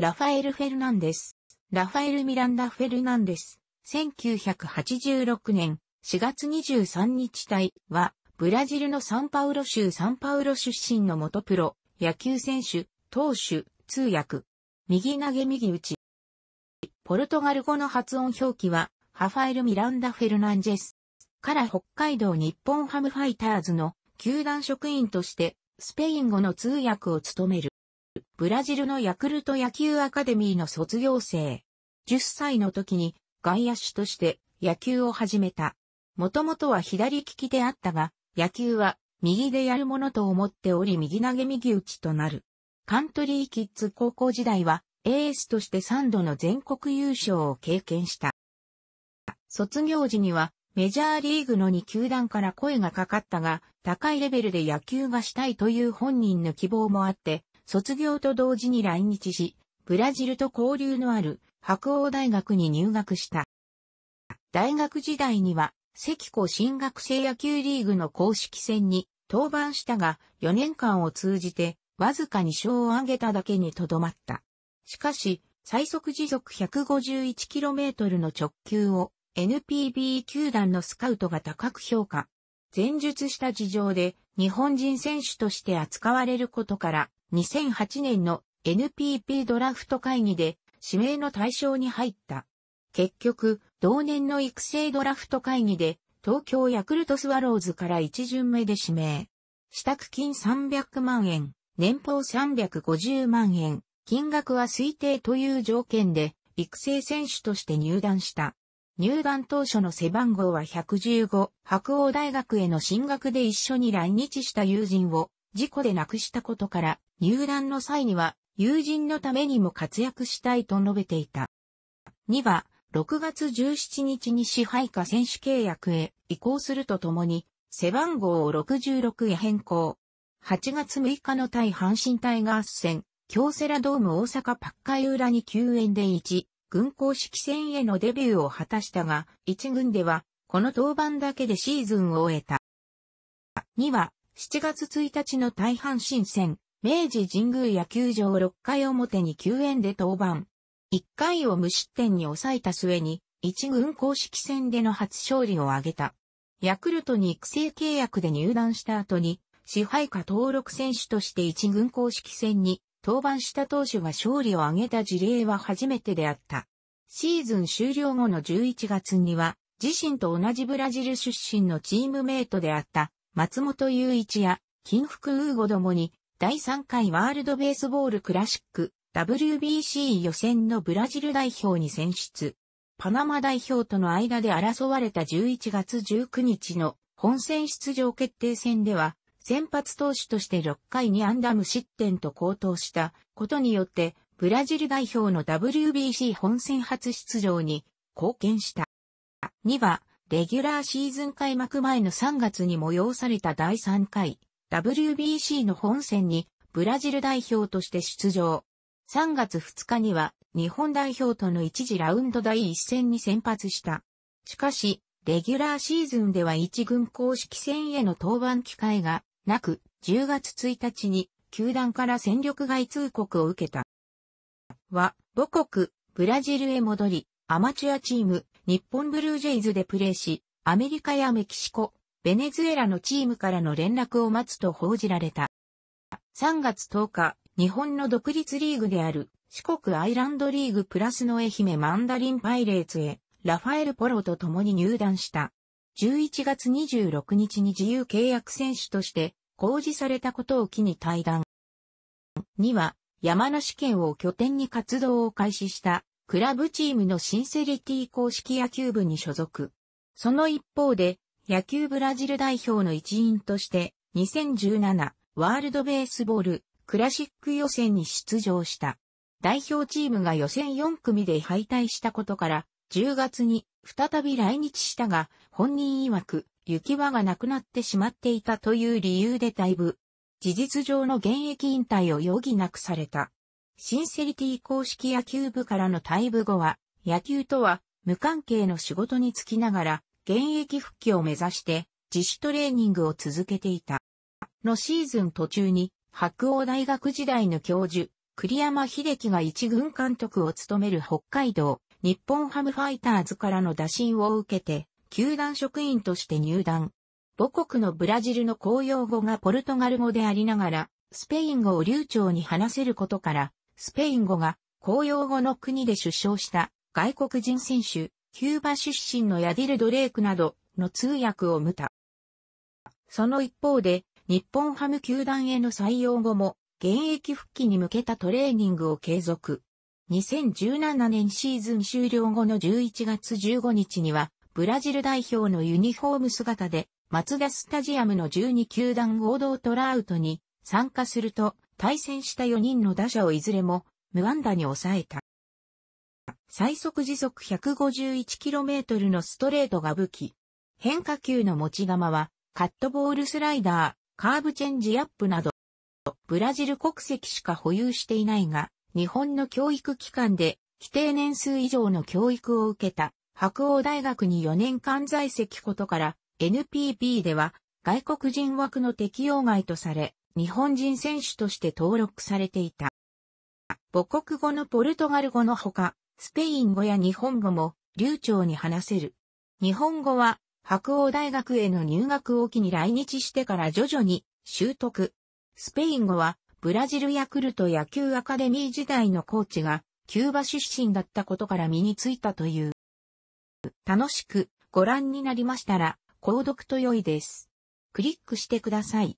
ラファエル・フェルナンデス。ラファエル・ミランダ・フェルナンデス。1986年4月23日隊は、ブラジルのサンパウロ州サンパウロ出身の元プロ、野球選手、投手、通訳。右投げ右打ち。ポルトガル語の発音表記は、ハファエル・ミランダ・フェルナンジェス。から北海道日本ハムファイターズの球団職員として、スペイン語の通訳を務める。ブラジルのヤクルト野球アカデミーの卒業生。10歳の時に外野手として野球を始めた。もともとは左利きであったが、野球は右でやるものと思っており右投げ右打ちとなる。カントリーキッズ高校時代はエースとして3度の全国優勝を経験した。卒業時にはメジャーリーグの2球団から声がかかったが、高いレベルで野球がしたいという本人の希望もあって、卒業と同時に来日し、ブラジルと交流のある白鸚大学に入学した。大学時代には、関子新学生野球リーグの公式戦に登板したが、4年間を通じて、わずかに勝を挙げただけにとどまった。しかし、最速時速 151km の直球を NPB 球団のスカウトが高く評価。前述した事情で日本人選手として扱われることから2008年の NPP ドラフト会議で指名の対象に入った。結局、同年の育成ドラフト会議で東京ヤクルトスワローズから一巡目で指名。支度金300万円、年俸350万円、金額は推定という条件で育成選手として入団した。入団当初の背番号は115、白鸚大学への進学で一緒に来日した友人を事故で亡くしたことから、入団の際には友人のためにも活躍したいと述べていた。2は、6月17日に支配下選手契約へ移行するとともに、背番号を66へ変更。8月6日の対阪神タイガース戦、京セラドーム大阪パッカイ裏に9円で1、軍公式戦へのデビューを果たしたが、1軍では、この登板だけでシーズンを終えた。2は、7月1日の大阪新戦、明治神宮野球場6回表に9円で登板。1回を無失点に抑えた末に、1軍公式戦での初勝利を挙げた。ヤクルトに育成契約で入団した後に、支配下登録選手として1軍公式戦に登板した投手が勝利を挙げた事例は初めてであった。シーズン終了後の11月には、自身と同じブラジル出身のチームメイトであった松本雄一や、金福ウーゴどもに、第3回ワールドベースボールクラシック WBC 予選のブラジル代表に選出。パナマ代表との間で争われた11月19日の本戦出場決定戦では、先発投手として6回にアンダム失点と高騰したことによって、ブラジル代表の WBC 本戦初出場に貢献した。2は、レギュラーシーズン開幕前の3月に催された第3回 WBC の本戦にブラジル代表として出場。3月2日には日本代表との一次ラウンド第1戦に先発した。しかし、レギュラーシーズンでは一軍公式戦への登板機会がなく、10月1日に球団から戦力外通告を受けた。は、母国、ブラジルへ戻り、アマチュアチーム、日本ブルージェイズでプレーし、アメリカやメキシコ、ベネズエラのチームからの連絡を待つと報じられた。3月10日、日本の独立リーグである四国アイランドリーグプラスの愛媛マンダリンパイレーツへ、ラファエル・ポロと共に入団した。11月26日に自由契約選手として公示されたことを機に対談。には、山梨県を拠点に活動を開始したクラブチームのシンセリティ公式野球部に所属。その一方で、野球ブラジル代表の一員として、2017ワールドベースボールクラシック予選に出場した。代表チームが予選4組で敗退したことから、10月に再び来日したが、本人曰く、行き場がなくなってしまっていたという理由で退部。事実上の現役引退を余儀なくされた。シンセリティ公式野球部からの退部後は、野球とは無関係の仕事に就きながら、現役復帰を目指して、自主トレーニングを続けていた。のシーズン途中に、白鸚大学時代の教授、栗山秀樹が一軍監督を務める北海道、日本ハムファイターズからの打診を受けて、球団職員として入団。母国のブラジルの公用語がポルトガル語でありながら、スペイン語を流暢に話せることから、スペイン語が公用語の国で出生した外国人選手、キューバ出身のヤディル・ドレイクなどの通訳を無た。その一方で、日本ハム球団への採用後も、現役復帰に向けたトレーニングを継続。2017年シーズン終了後の11月15日には、ブラジル代表のユニフォーム姿で、マツダスタジアムの12球団合同トラウトに参加すると、対戦した4人の打者をいずれも無安打に抑えた。最速時速 151km のストレートが武器。変化球の持ち玉は、カットボールスライダー、カーブチェンジアップなど、ブラジル国籍しか保有していないが、日本の教育機関で、規定年数以上の教育を受けた、白鴎大学に4年間在籍ことから、NPB では、外国人枠の適用外とされ、日本人選手として登録されていた。母国語のポルトガル語のほか、スペイン語や日本語も流暢に話せる。日本語は白鸚大学への入学を機に来日してから徐々に習得。スペイン語はブラジルヤクルト野球アカデミー時代のコーチがキューバ出身だったことから身についたという。楽しくご覧になりましたら、購読と良いです。クリックしてください。